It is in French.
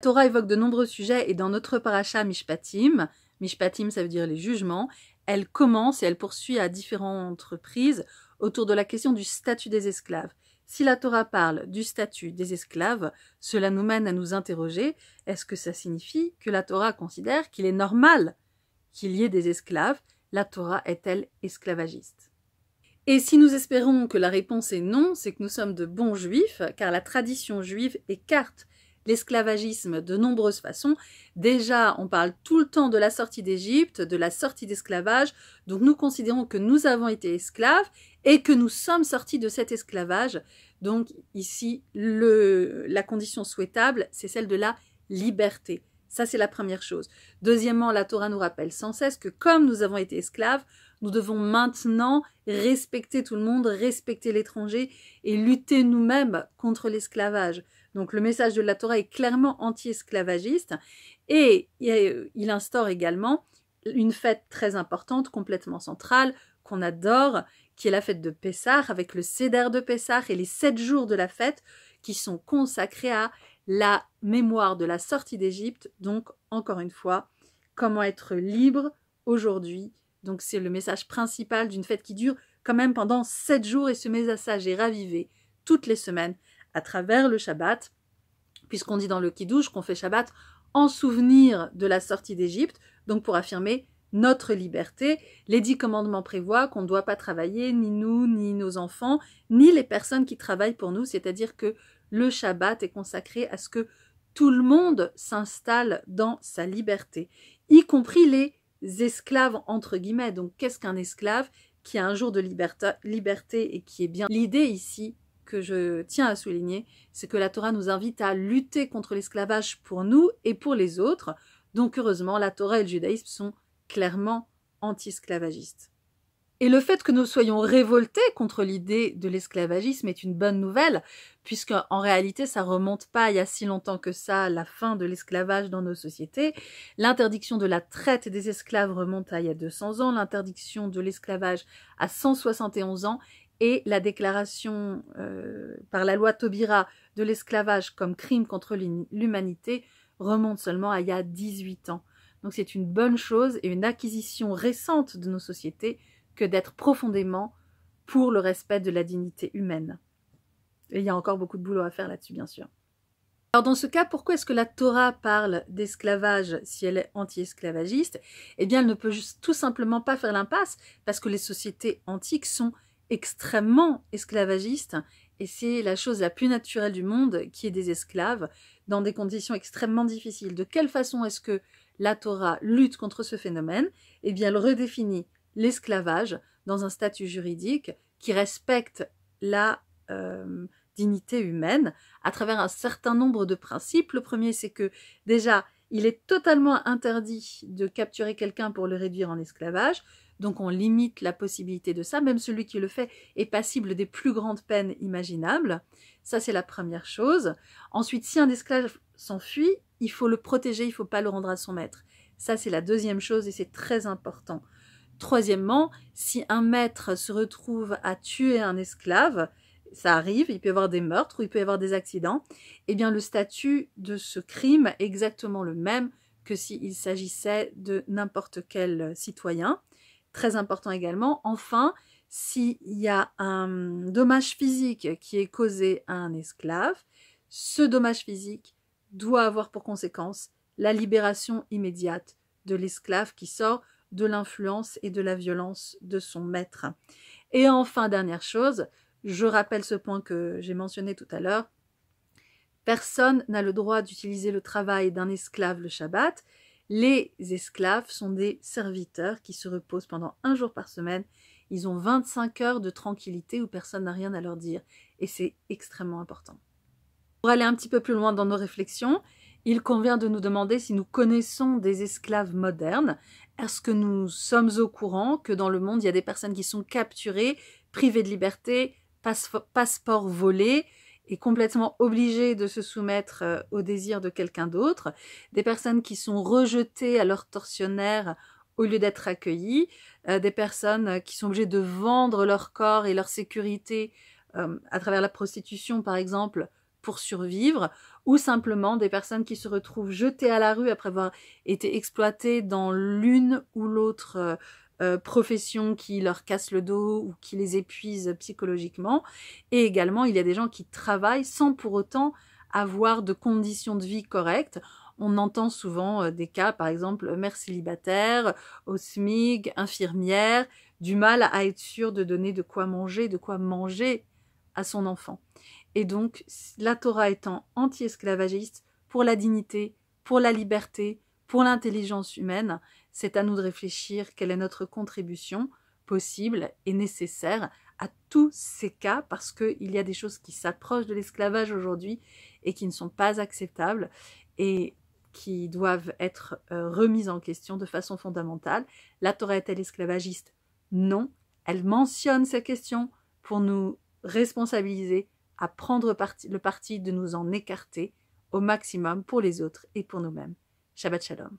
Torah évoque de nombreux sujets et dans notre paracha Mishpatim, Mishpatim ça veut dire les jugements, elle commence et elle poursuit à différentes reprises autour de la question du statut des esclaves. Si la Torah parle du statut des esclaves, cela nous mène à nous interroger est-ce que ça signifie que la Torah considère qu'il est normal qu'il y ait des esclaves La Torah est-elle esclavagiste Et si nous espérons que la réponse est non, c'est que nous sommes de bons juifs, car la tradition juive écarte l'esclavagisme de nombreuses façons. Déjà, on parle tout le temps de la sortie d'Égypte, de la sortie d'esclavage, donc nous considérons que nous avons été esclaves et que nous sommes sortis de cet esclavage. Donc ici, le, la condition souhaitable, c'est celle de la liberté. Ça, c'est la première chose. Deuxièmement, la Torah nous rappelle sans cesse que comme nous avons été esclaves, nous devons maintenant respecter tout le monde, respecter l'étranger et lutter nous-mêmes contre l'esclavage. Donc le message de la Torah est clairement anti-esclavagiste et euh, il instaure également une fête très importante, complètement centrale, qu'on adore, qui est la fête de Pessah, avec le céder de Pessah et les sept jours de la fête qui sont consacrés à la mémoire de la sortie d'Égypte. Donc, encore une fois, comment être libre aujourd'hui donc c'est le message principal d'une fête qui dure quand même pendant sept jours et ce message est ravivé toutes les semaines à travers le Shabbat, puisqu'on dit dans le Kiddush qu'on fait Shabbat en souvenir de la sortie d'Égypte, donc pour affirmer notre liberté. Les dix commandements prévoient qu'on ne doit pas travailler, ni nous, ni nos enfants, ni les personnes qui travaillent pour nous, c'est-à-dire que le Shabbat est consacré à ce que tout le monde s'installe dans sa liberté, y compris les esclaves entre guillemets. Donc qu'est-ce qu'un esclave qui a un jour de liberté et qui est bien L'idée ici que je tiens à souligner, c'est que la Torah nous invite à lutter contre l'esclavage pour nous et pour les autres. Donc heureusement, la Torah et le judaïsme sont clairement anti-esclavagistes. Et le fait que nous soyons révoltés contre l'idée de l'esclavagisme est une bonne nouvelle, puisque en réalité ça remonte pas il y a si longtemps que ça la fin de l'esclavage dans nos sociétés. L'interdiction de la traite des esclaves remonte à il y a 200 ans, l'interdiction de l'esclavage à 171 ans, et la déclaration euh, par la loi Taubira de l'esclavage comme crime contre l'humanité remonte seulement à il y a 18 ans. Donc c'est une bonne chose et une acquisition récente de nos sociétés que d'être profondément pour le respect de la dignité humaine. Et il y a encore beaucoup de boulot à faire là-dessus, bien sûr. Alors dans ce cas, pourquoi est-ce que la Torah parle d'esclavage si elle est anti-esclavagiste Eh bien, elle ne peut tout simplement pas faire l'impasse parce que les sociétés antiques sont extrêmement esclavagistes et c'est la chose la plus naturelle du monde qui est des esclaves dans des conditions extrêmement difficiles. De quelle façon est-ce que la Torah lutte contre ce phénomène Eh bien, elle redéfinit l'esclavage dans un statut juridique qui respecte la euh, dignité humaine à travers un certain nombre de principes. Le premier, c'est que déjà, il est totalement interdit de capturer quelqu'un pour le réduire en esclavage, donc on limite la possibilité de ça, même celui qui le fait est passible des plus grandes peines imaginables. Ça, c'est la première chose. Ensuite, si un esclave s'enfuit, il faut le protéger, il ne faut pas le rendre à son maître. Ça, c'est la deuxième chose et c'est très important. Troisièmement, si un maître se retrouve à tuer un esclave, ça arrive, il peut y avoir des meurtres ou il peut y avoir des accidents, eh bien le statut de ce crime est exactement le même que s'il s'agissait de n'importe quel citoyen. Très important également, enfin, s'il y a un dommage physique qui est causé à un esclave, ce dommage physique doit avoir pour conséquence la libération immédiate de l'esclave qui sort de l'influence et de la violence de son maître. Et enfin, dernière chose, je rappelle ce point que j'ai mentionné tout à l'heure, personne n'a le droit d'utiliser le travail d'un esclave le Shabbat, les esclaves sont des serviteurs qui se reposent pendant un jour par semaine. Ils ont 25 heures de tranquillité où personne n'a rien à leur dire. Et c'est extrêmement important. Pour aller un petit peu plus loin dans nos réflexions, il convient de nous demander si nous connaissons des esclaves modernes. Est-ce que nous sommes au courant que dans le monde, il y a des personnes qui sont capturées, privées de liberté, passeports volés et complètement obligées de se soumettre euh, au désir de quelqu'un d'autre, des personnes qui sont rejetées à leurs tortionnaires au lieu d'être accueillies, euh, des personnes qui sont obligées de vendre leur corps et leur sécurité euh, à travers la prostitution par exemple pour survivre, ou simplement des personnes qui se retrouvent jetées à la rue après avoir été exploitées dans l'une ou l'autre euh, euh, profession qui leur casse le dos ou qui les épuise psychologiquement. Et également, il y a des gens qui travaillent sans pour autant avoir de conditions de vie correctes. On entend souvent euh, des cas, par exemple, mère célibataire, au SMIG, infirmière, du mal à être sûre de donner de quoi manger, de quoi manger à son enfant. Et donc, la Torah étant anti-esclavagiste, pour la dignité, pour la liberté, pour l'intelligence humaine, c'est à nous de réfléchir quelle est notre contribution possible et nécessaire à tous ces cas parce qu'il y a des choses qui s'approchent de l'esclavage aujourd'hui et qui ne sont pas acceptables et qui doivent être euh, remises en question de façon fondamentale. La Torah est-elle esclavagiste Non. Elle mentionne ces questions pour nous responsabiliser, à prendre le parti de nous en écarter au maximum pour les autres et pour nous-mêmes. Shabbat Shalom.